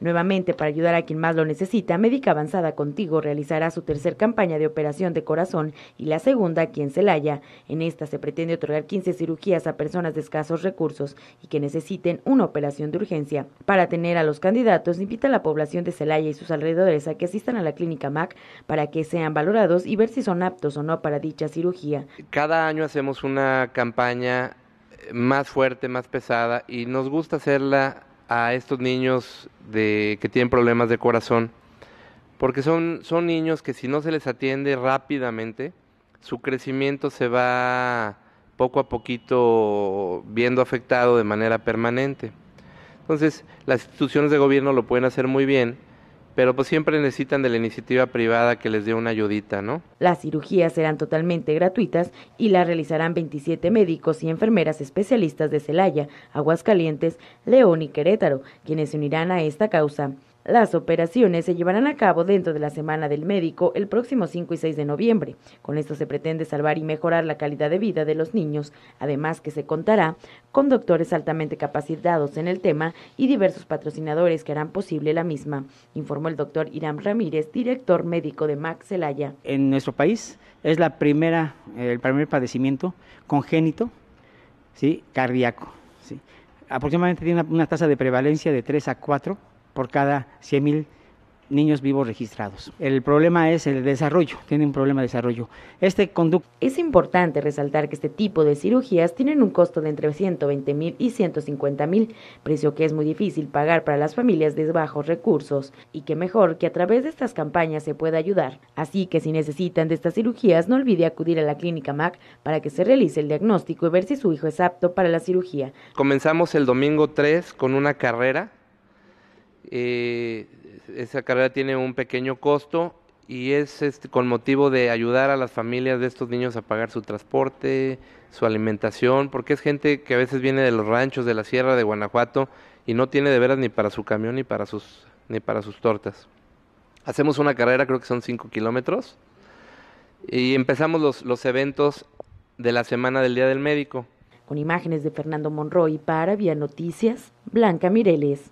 Nuevamente, para ayudar a quien más lo necesita, Médica Avanzada Contigo realizará su tercer campaña de operación de corazón y la segunda aquí en Celaya. En esta se pretende otorgar 15 cirugías a personas de escasos recursos y que necesiten una operación de urgencia. Para tener a los candidatos, invita a la población de Celaya y sus alrededores a que asistan a la clínica MAC para que sean valorados y ver si son aptos o no para dicha cirugía. Cada año hacemos una campaña más fuerte, más pesada y nos gusta hacerla a estos niños de, que tienen problemas de corazón, porque son, son niños que si no se les atiende rápidamente, su crecimiento se va poco a poquito viendo afectado de manera permanente. Entonces, las instituciones de gobierno lo pueden hacer muy bien, pero pues siempre necesitan de la iniciativa privada que les dé una ayudita, ¿no? Las cirugías serán totalmente gratuitas y las realizarán 27 médicos y enfermeras especialistas de Celaya, Aguascalientes, León y Querétaro, quienes se unirán a esta causa. Las operaciones se llevarán a cabo dentro de la Semana del Médico el próximo 5 y 6 de noviembre. Con esto se pretende salvar y mejorar la calidad de vida de los niños, además que se contará con doctores altamente capacitados en el tema y diversos patrocinadores que harán posible la misma, informó el doctor Irán Ramírez, director médico de Max En nuestro país es la primera, el primer padecimiento congénito ¿sí? cardíaco. ¿sí? Aproximadamente tiene una, una tasa de prevalencia de 3 a 4 por cada 100.000 niños vivos registrados. El problema es el desarrollo, tiene un problema de desarrollo. Este conducto... Es importante resaltar que este tipo de cirugías tienen un costo de entre 120.000 mil y 150.000, mil, precio que es muy difícil pagar para las familias de bajos recursos y que mejor que a través de estas campañas se pueda ayudar. Así que si necesitan de estas cirugías, no olvide acudir a la clínica MAC para que se realice el diagnóstico y ver si su hijo es apto para la cirugía. Comenzamos el domingo 3 con una carrera eh, esa carrera tiene un pequeño costo y es este, con motivo de ayudar a las familias de estos niños a pagar su transporte, su alimentación, porque es gente que a veces viene de los ranchos, de la sierra de Guanajuato y no tiene de veras ni para su camión ni para sus, ni para sus tortas. Hacemos una carrera, creo que son 5 kilómetros, y empezamos los, los eventos de la semana del Día del Médico. Con imágenes de Fernando Monroy para Vía Noticias, Blanca Mireles.